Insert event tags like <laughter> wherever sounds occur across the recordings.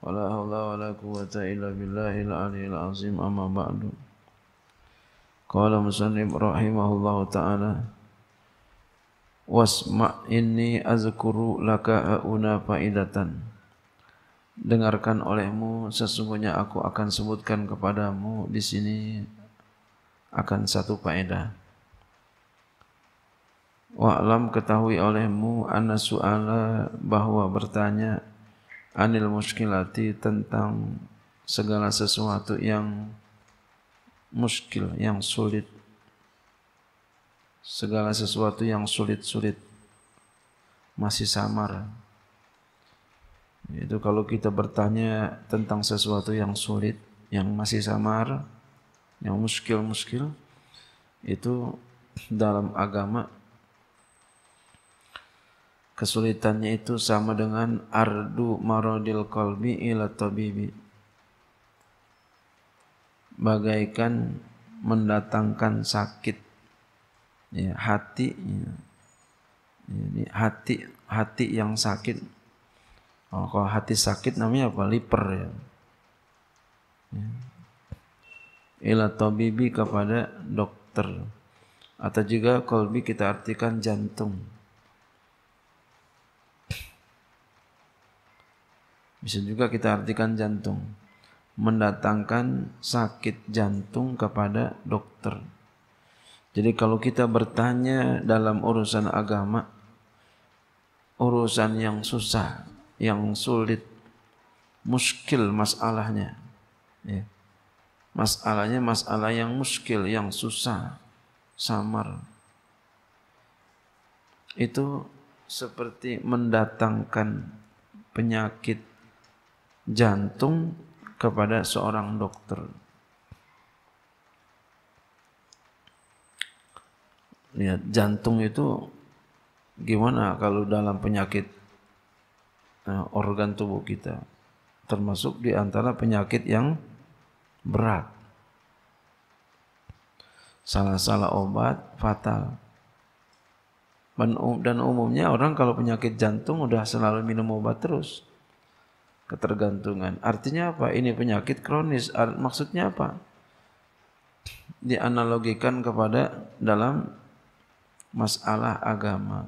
ولا حول ولا قوة إلا بالله العلي العظيم أما بعد قال مسلم رحمه الله تعالى wasma inni azkuru laka hauna faidatan dengarkan olehmu sesungguhnya aku akan sebutkan kepadamu di sini akan satu faedah wa'lam ketahui olehmu anna su'ala bahwa bertanya anil muskilati tentang segala sesuatu yang muskil, yang sulit. Segala sesuatu yang sulit-sulit masih samar. Itu kalau kita bertanya tentang sesuatu yang sulit, yang masih samar, yang muskil-muskil, itu dalam agama kesulitannya itu sama dengan ardu marodil kolbi ila tabibi bagaikan mendatangkan sakit ya, hati ya. Jadi hati hati yang sakit oh, kalau hati sakit namanya apa liper ya, ya. ila tabibi kepada dokter atau juga kolbi kita artikan jantung Bisa juga kita artikan jantung. Mendatangkan sakit jantung kepada dokter. Jadi kalau kita bertanya dalam urusan agama, urusan yang susah, yang sulit, muskil masalahnya. Ya. Masalahnya masalah yang muskil, yang susah, samar. Itu seperti mendatangkan penyakit jantung kepada seorang dokter. Lihat, jantung itu gimana kalau dalam penyakit eh, organ tubuh kita termasuk di antara penyakit yang berat. Salah-salah obat fatal. Dan umumnya orang kalau penyakit jantung udah selalu minum obat terus ketergantungan. Artinya apa? Ini penyakit kronis. Maksudnya apa? Dianalogikan kepada dalam masalah agama.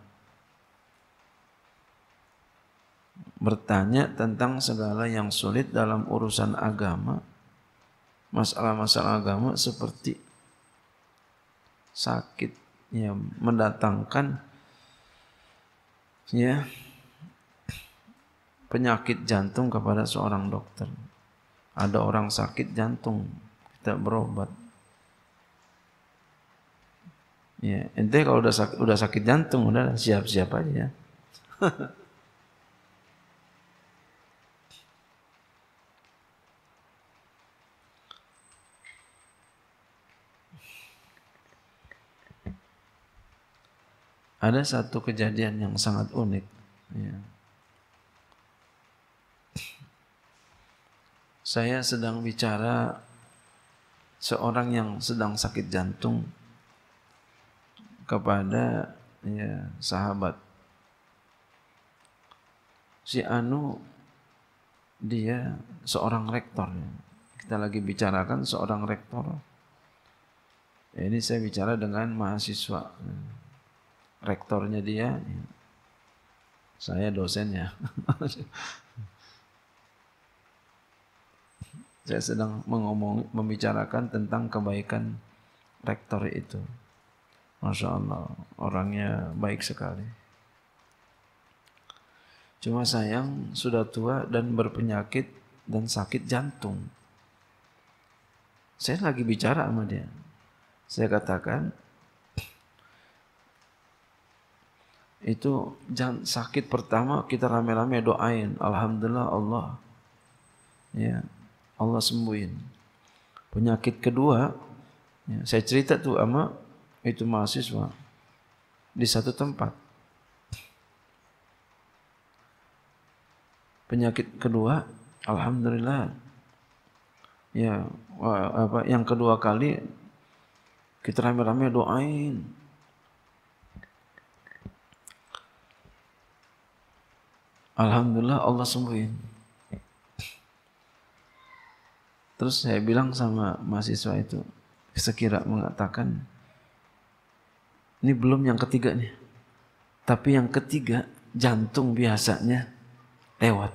Bertanya tentang segala yang sulit dalam urusan agama. Masalah-masalah agama seperti sakit yang mendatangkan ya penyakit jantung kepada seorang dokter. Ada orang sakit jantung, kita berobat. Ya, ente kalau udah sakit, udah sakit jantung udah siap-siap aja. ya. <laughs> Ada satu kejadian yang sangat unik. Ya. Saya sedang bicara seorang yang sedang sakit jantung kepada ya sahabat. Si Anu dia seorang rektor. Kita lagi bicarakan seorang rektor. ini saya bicara dengan mahasiswa. Rektornya dia, saya dosennya. <laughs> Saya sedang mengomong, membicarakan tentang kebaikan rektor itu. Masya Allah, orangnya baik sekali. Cuma sayang sudah tua dan berpenyakit dan sakit jantung. Saya lagi bicara sama dia. Saya katakan, itu sakit pertama kita rame-rame doain alhamdulillah Allah ya Allah sembuhin. Penyakit kedua, ya, saya cerita tuh sama itu mahasiswa di satu tempat. Penyakit kedua, alhamdulillah. Ya, apa yang kedua kali kita rame-rame doain. Alhamdulillah Allah sembuhin. Terus saya bilang sama mahasiswa itu, sekira mengatakan, ini belum yang ketiga nih. Tapi yang ketiga, jantung biasanya lewat.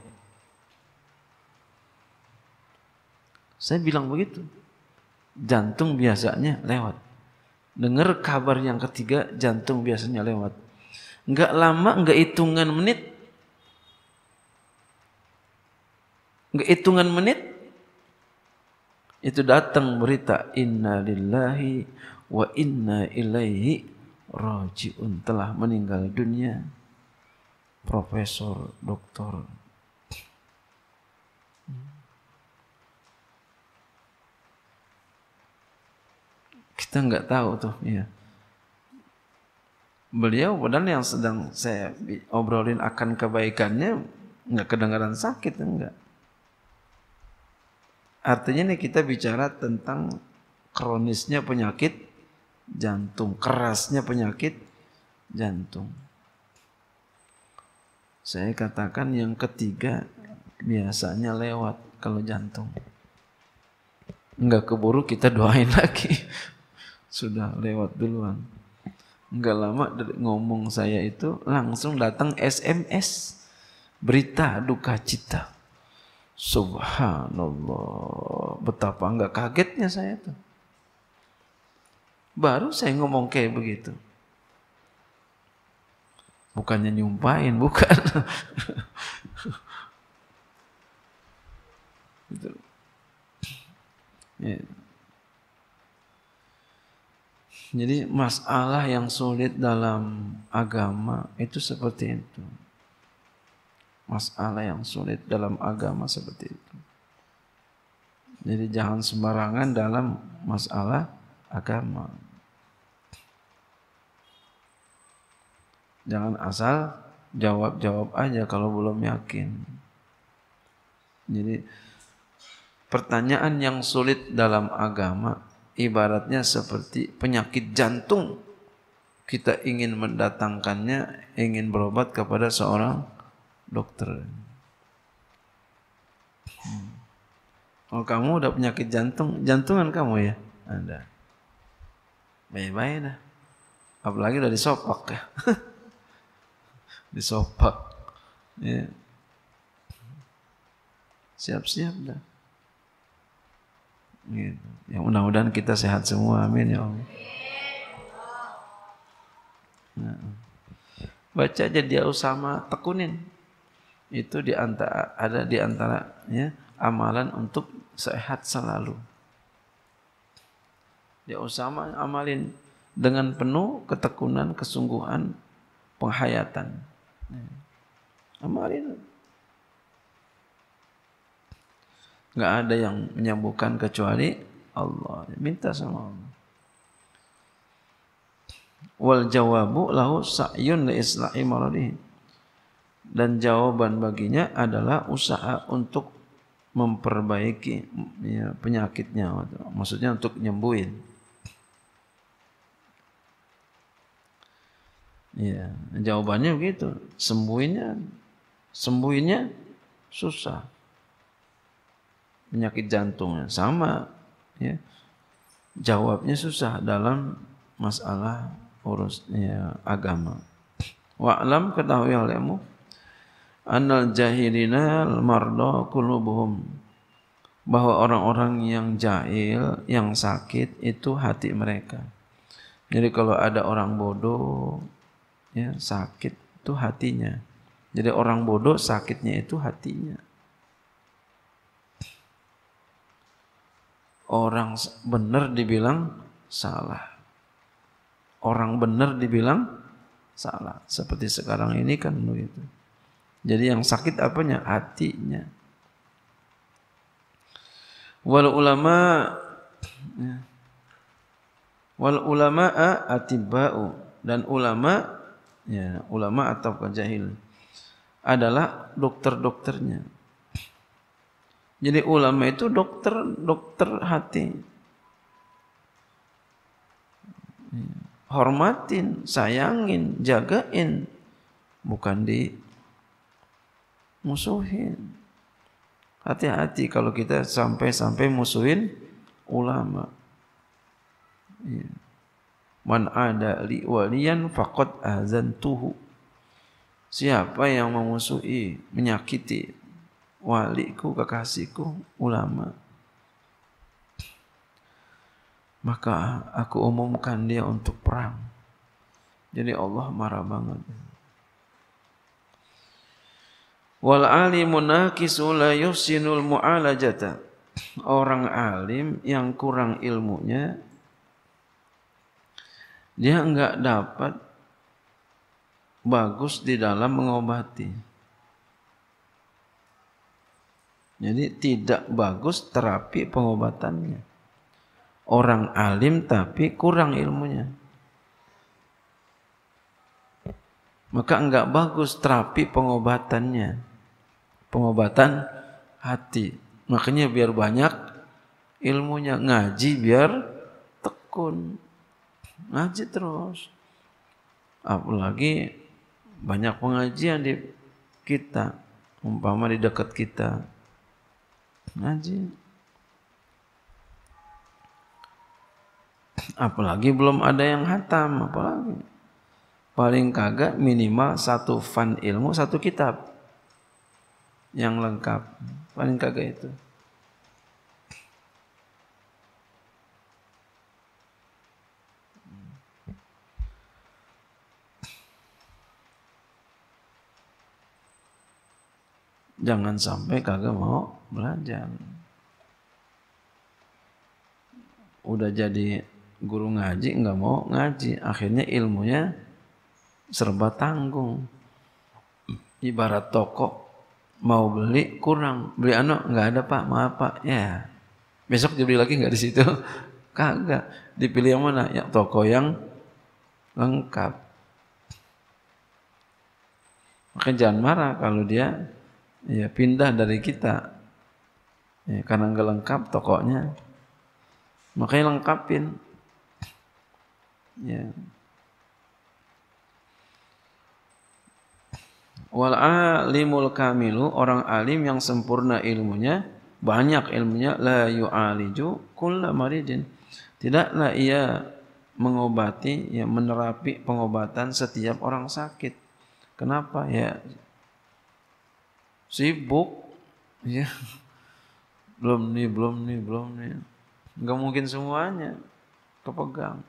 Saya bilang begitu. Jantung biasanya lewat. Dengar kabar yang ketiga, jantung biasanya lewat. Enggak lama, enggak hitungan menit. Enggak hitungan menit, itu datang berita inna lillahi wa inna ilaihi rajiun telah meninggal dunia profesor doktor kita nggak tahu tuh ya beliau padahal yang sedang saya obrolin akan kebaikannya nggak kedengaran sakit enggak Artinya ini kita bicara tentang kronisnya penyakit jantung, kerasnya penyakit jantung. Saya katakan yang ketiga biasanya lewat kalau jantung. Enggak keburu kita doain <laughs> lagi. Sudah lewat duluan. Enggak lama dari ngomong saya itu langsung datang SMS berita duka cita. Subhanallah, betapa enggak kagetnya saya tuh. Baru saya ngomong kayak begitu. Bukannya nyumpain, <laughs> bukan. Gitu. Ya. Jadi masalah yang sulit dalam agama itu seperti itu masalah yang sulit dalam agama seperti itu. Jadi jangan sembarangan dalam masalah agama. Jangan asal jawab-jawab aja kalau belum yakin. Jadi pertanyaan yang sulit dalam agama ibaratnya seperti penyakit jantung. Kita ingin mendatangkannya, ingin berobat kepada seorang dokter. Hmm. Kalau oh, kamu udah penyakit jantung, jantungan kamu ya? Anda. Baik-baik dah. Apalagi udah disopak ya. <laughs> disopak. Ya. Siap-siap dah. Gitu. Ya mudah-mudahan kita sehat semua. Amin ya Allah. Nah. Baca aja dia Usama tekunin itu di antara ada di ya amalan untuk sehat selalu. Dia ya, usama amalin dengan penuh ketekunan, kesungguhan, penghayatan. Amalin. Nggak ada yang menyembuhkan kecuali Allah. Minta sama Allah. Wal jawabu lahu sa'yun li isla'i maradihi dan jawaban baginya adalah usaha untuk memperbaiki ya, penyakitnya gitu. maksudnya untuk nyembuhin ya jawabannya begitu sembuhinnya sembuhinnya susah penyakit jantungnya sama ya jawabnya susah dalam masalah urus ya, agama wa'lam ketahui olehmu annal jahilina mardo kulubuhum bahwa orang-orang yang jahil, yang sakit itu hati mereka. Jadi kalau ada orang bodoh ya sakit itu hatinya. Jadi orang bodoh sakitnya itu hatinya. Orang benar dibilang salah. Orang benar dibilang salah. Seperti sekarang ini kan begitu. Jadi yang sakit apanya? Hatinya. Wal ulama ya. wal ulama atibau dan ulama ya ulama atau jahil adalah dokter-dokternya. Jadi ulama itu dokter dokter hati. Hormatin, sayangin, jagain, bukan di musuhin. Hati-hati kalau kita sampai-sampai musuhin ulama. Ya. Man ada li fakot faqad azantuhu. Siapa yang memusuhi, menyakiti waliku, kekasihku, ulama. Maka aku umumkan dia untuk perang. Jadi Allah marah banget. Wal alimun naqisu la yusinul mu'alajata. Orang alim yang kurang ilmunya dia enggak dapat bagus di dalam mengobati. Jadi tidak bagus terapi pengobatannya. Orang alim tapi kurang ilmunya. Maka enggak bagus terapi pengobatannya. pengobatan hati. Makanya biar banyak ilmunya ngaji biar tekun. Ngaji terus. Apalagi banyak pengajian di kita, umpama di dekat kita. Ngaji. apalagi belum ada yang hatam apalagi paling kagak minimal satu fan ilmu satu kitab yang lengkap. Paling kagak itu. Jangan sampai kagak mau belajar. Udah jadi guru ngaji nggak mau ngaji, akhirnya ilmunya serba tanggung. Ibarat toko mau beli kurang beli anak nggak ada pak maaf pak ya besok dibeli lagi nggak di situ <laughs> kagak dipilih yang mana ya toko yang lengkap maka jangan marah kalau dia ya pindah dari kita ya, karena nggak lengkap tokonya makanya lengkapin ya Wal alimul kamilu orang alim yang sempurna ilmunya banyak ilmunya la aliju kulla maridin. Tidaklah ia mengobati ya menerapi pengobatan setiap orang sakit. Kenapa ya? Sibuk ya. Belum nih, belum nih, belum nih. nggak mungkin semuanya kepegang.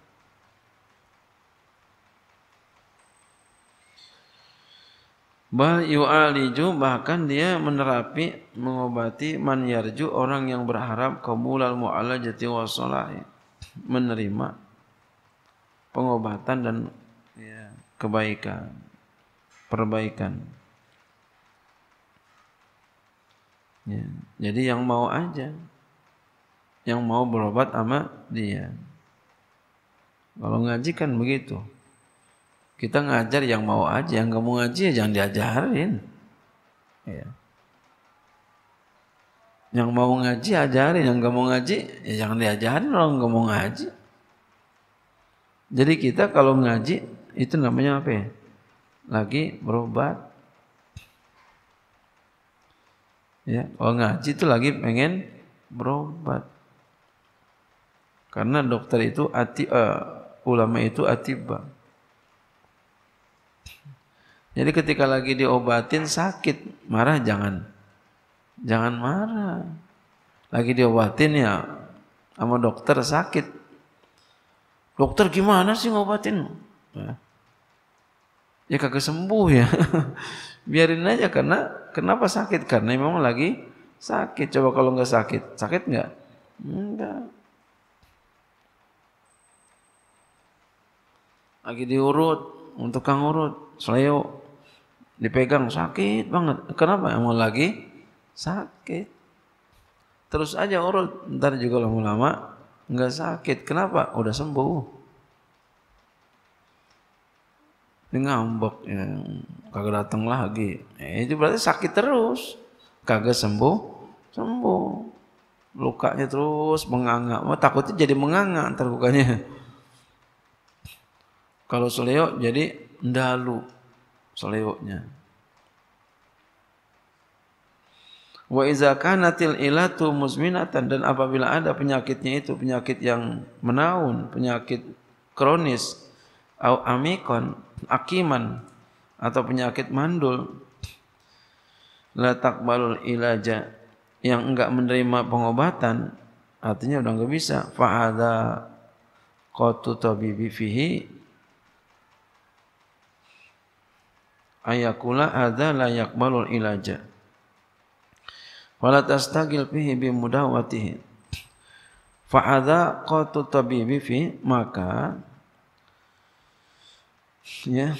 Bal yu'aliju bahkan dia menerapi mengobati man yarju orang yang berharap kabulal mu'alajati wa salahi. Menerima pengobatan dan iya. kebaikan, perbaikan. Ya. Jadi yang mau aja, yang mau berobat sama dia. Kalau ngaji kan begitu. Kita ngajar yang mau aja, yang gak mau ngaji ya jangan diajarin. Ya. Yang mau ngaji ajarin, yang gak mau ngaji ya jangan diajarin orang gak mau ngaji. Jadi kita kalau ngaji itu namanya apa ya? Lagi berobat. Ya, kalau ngaji itu lagi pengen berobat. Karena dokter itu ati, uh, ulama itu atibah. Jadi ketika lagi diobatin sakit, marah jangan. Jangan marah. Lagi diobatin ya sama dokter sakit. Dokter gimana sih ngobatin? Nah. Ya, kagak sembuh ya. <laughs> Biarin aja karena kenapa sakit? Karena memang lagi sakit. Coba kalau nggak sakit, sakit nggak? Enggak. Lagi diurut, untuk kang urut, selayo dipegang sakit banget. Kenapa? Emang ya? lagi sakit. Terus aja urut, ntar juga lama-lama nggak sakit. Kenapa? Udah sembuh. Ini ngambek, ya. kagak datang lagi. Eh, itu berarti sakit terus, kagak sembuh, sembuh. Lukanya terus menganga, oh, takutnya jadi menganga ntar lukanya. Kalau seleo jadi dalu. seleoknya. Wa iza kanatil ilatu muzminatan dan apabila ada penyakitnya itu penyakit yang menaun, penyakit kronis au amikon akiman atau penyakit mandul la takbalul ilaja yang enggak menerima pengobatan artinya udah enggak bisa fa hadza qatu tabibi fihi ayakula ada layak yakbalul ilaja wala astagil fihi bi mudawatihi fa qatu tabibi fi maka ya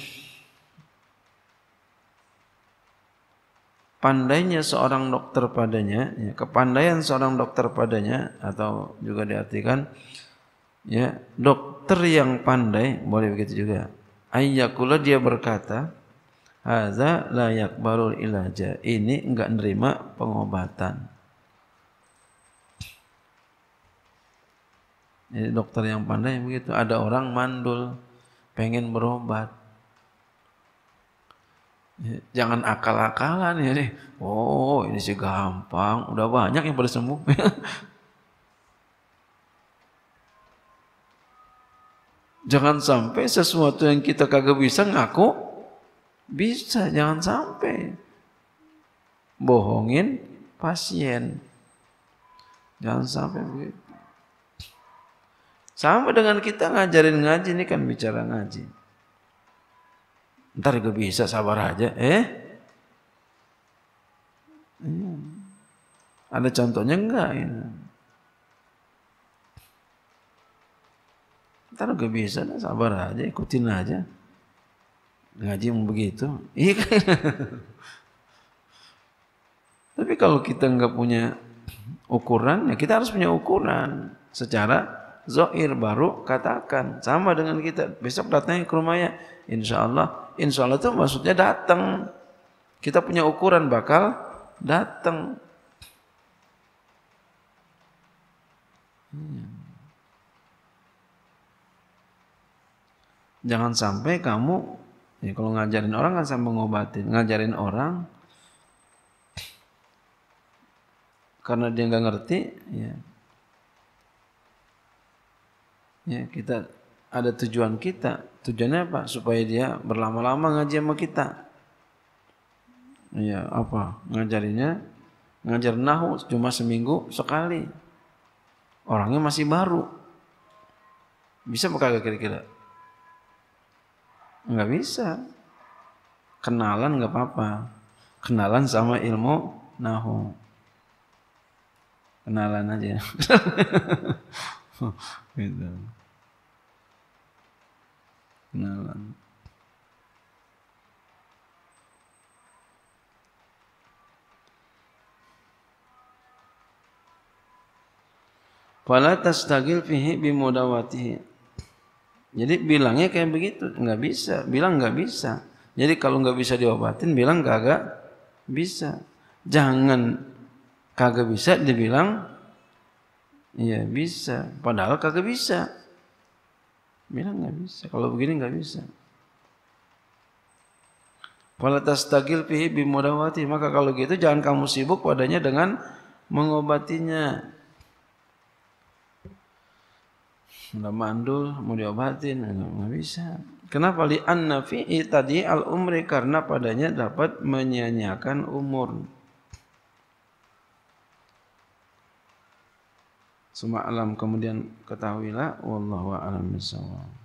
pandainya seorang dokter padanya ya, kepandaian seorang dokter padanya atau juga diartikan ya dokter yang pandai boleh begitu juga Ayakula dia berkata Haza layak baru ilaja. Ini enggak nerima pengobatan. Jadi dokter yang pandai begitu. Ada orang mandul, pengen berobat. Ya, jangan akal-akalan ya nih. Oh ini sih gampang. Udah banyak yang pada sembuh. <laughs> Jangan sampai sesuatu yang kita kagak bisa ngaku bisa, jangan sampai. Bohongin pasien. Jangan sampai begitu. Sama dengan kita ngajarin ngaji, ini kan bicara ngaji. Ntar gak bisa, sabar aja. Eh? Hmm. Ada contohnya enggak ini? Ntar gak bisa, sabar aja, ikutin aja. Ngaji mau begitu. Iya kan? Tapi kalau kita nggak punya ukuran, ya kita harus punya ukuran secara zohir baru katakan sama dengan kita besok datangnya ke rumahnya insya Allah insya Allah itu maksudnya datang kita punya ukuran bakal datang hmm. jangan sampai kamu jadi ya, kalau ngajarin orang kan sama ngobatin, ngajarin orang karena dia nggak ngerti, ya. ya kita ada tujuan kita. Tujuannya apa? Supaya dia berlama-lama ngaji sama kita. Ya apa? Ngajarinnya ngajar nahu cuma seminggu sekali. Orangnya masih baru. Bisa apa kira-kira? Nggak bisa. Kenalan nggak apa-apa. Kenalan sama ilmu nahu. Kenalan aja. <laughs> gitu. Kenalan. Fala tastagil fihi bimudawatihi. Jadi bilangnya kayak begitu, nggak bisa. Bilang nggak bisa. Jadi kalau nggak bisa diobatin, bilang kagak bisa. Jangan kagak bisa dibilang iya bisa. Padahal kagak bisa. Bilang nggak bisa. Kalau begini nggak bisa. Fala tastagil fihi bimudawati. Maka kalau gitu jangan kamu sibuk padanya dengan mengobatinya. Tidak mandul, mau diobatin, eh, nggak bisa. Kenapa li an tadi al umri karena padanya dapat menyanyiakan umur. Suma alam kemudian ketahuilah, wallahu a'lam bishawab.